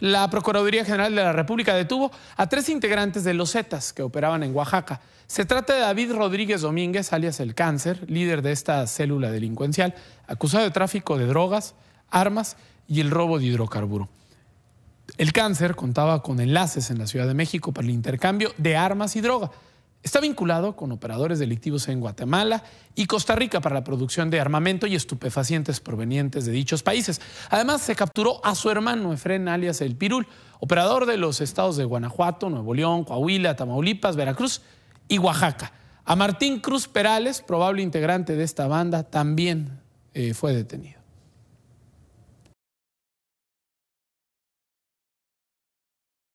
La Procuraduría General de la República detuvo a tres integrantes de los Zetas que operaban en Oaxaca. Se trata de David Rodríguez Domínguez, alias El Cáncer, líder de esta célula delincuencial, acusado de tráfico de drogas, armas y el robo de hidrocarburo. El Cáncer contaba con enlaces en la Ciudad de México para el intercambio de armas y droga. Está vinculado con operadores delictivos en Guatemala y Costa Rica para la producción de armamento y estupefacientes provenientes de dichos países. Además, se capturó a su hermano Efren alias El Pirul, operador de los estados de Guanajuato, Nuevo León, Coahuila, Tamaulipas, Veracruz y Oaxaca. A Martín Cruz Perales, probable integrante de esta banda, también eh, fue detenido.